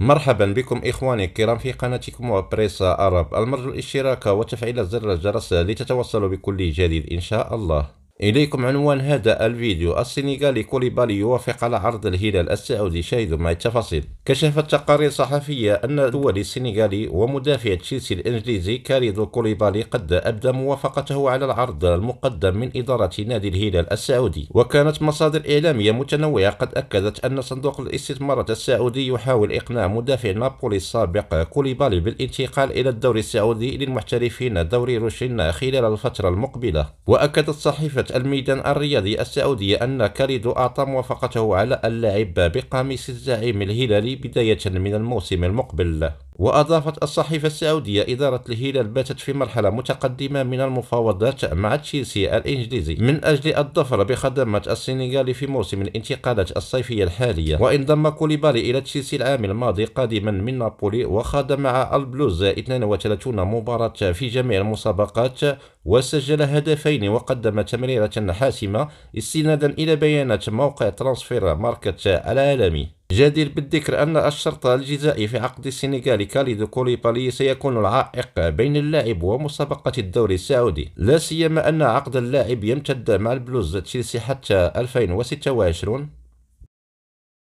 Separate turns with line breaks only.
مرحبا بكم إخواني الكرام في قناتكم وبريسا أرب المرجو الاشتراك وتفعيل زر الجرس لتتوصلوا بكل جديد إن شاء الله إليكم عنوان هذا الفيديو السنغالي كوليبالي يوافق على عرض الهلال السعودي شاهدوا معي التفاصيل كشفت تقارير صحفية أن الدولي السنغالي ومدافع تشيلسي الإنجليزي كاريدو كوليبالي قد أبدى موافقته على العرض المقدم من إدارة نادي الهلال السعودي وكانت مصادر إعلامية متنوعة قد أكدت أن صندوق الاستثمارات السعودي يحاول إقناع مدافع نابولي السابق كوليبالي بالانتقال إلى الدوري السعودي للمحترفين دوري روشن خلال الفترة المقبلة وأكدت صحيفة الميدان الرياضي السعودي أن كاريدو أعطى موافقته على اللاعب بقميص الزعيم الهلالي بداية من الموسم المقبل وأضافت الصحيفة السعودية إدارة الهلال باتت في مرحلة متقدمة من المفاوضات مع تشيلسي الإنجليزي من أجل الظفر بخدمة السنغالي في موسم الانتقالات الصيفية الحالية وانضم كوليبالي إلى تشيلسي العام الماضي قادما من نابولي وخاض مع البلوز 32 مباراة في جميع المسابقات وسجل هدفين وقدم تمريرة حاسمة استنادا إلى بيانات موقع ترانسفير ماركت العالمي جدير بالذكر أن الشرط الجزائي في عقد السنغالي كاليدو كوليبالي سيكون العائق بين اللاعب ومسابقة الدوري السعودي لا سيما أن عقد اللاعب يمتد مع البلوز تشيلسي حتى 2026